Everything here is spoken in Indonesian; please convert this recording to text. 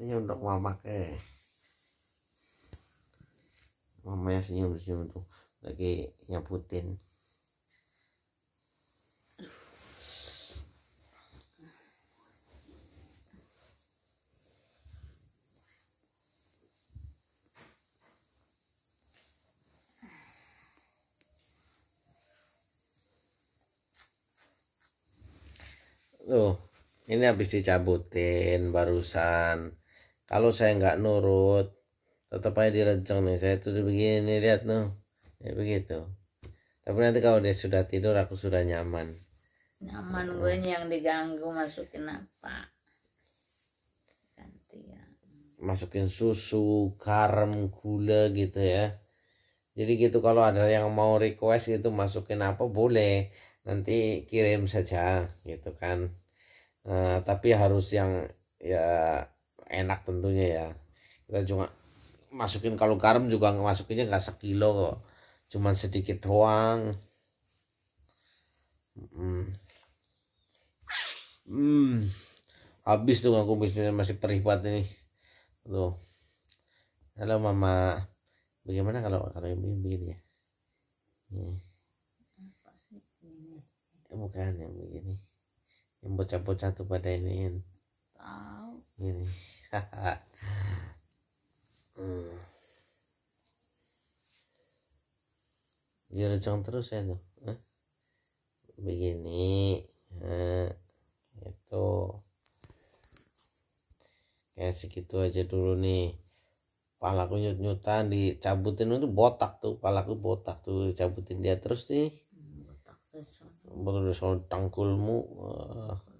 senyum untuk hmm. mama ke eh. mamanya senyum senyum tuh lagi nyaputin Tuh, ini habis dicabutin barusan kalau saya nggak nurut tetap aja direnceng nih saya tuh begini nih, lihat tuh ya begitu tapi nanti kalau dia sudah tidur aku sudah nyaman nyaman gue yang diganggu masukin apa gantian ya. masukin susu karm gula gitu ya jadi gitu kalau ada yang mau request gitu masukin apa boleh nanti kirim saja gitu kan uh, tapi harus yang ya enak tentunya ya kita cuma masukin kalau garam juga masukinnya nggak sekilo kok cuman sedikit doang hmm. hmm. habis tuh aku bisnisnya masih banget ini tuh halo mama bagaimana kalau kalau ini begini ya hmm. Eh, bukan yang begini yang bocah-bocah tuh pada ini tahu ini hmm. direjang terus ya tuh begini nah, eh, itu kayak segitu aja dulu nih palaku nyut nyutan dicabutin itu botak tuh palaku botak tuh dicabutin dia terus nih botak terus tangkulmu uh.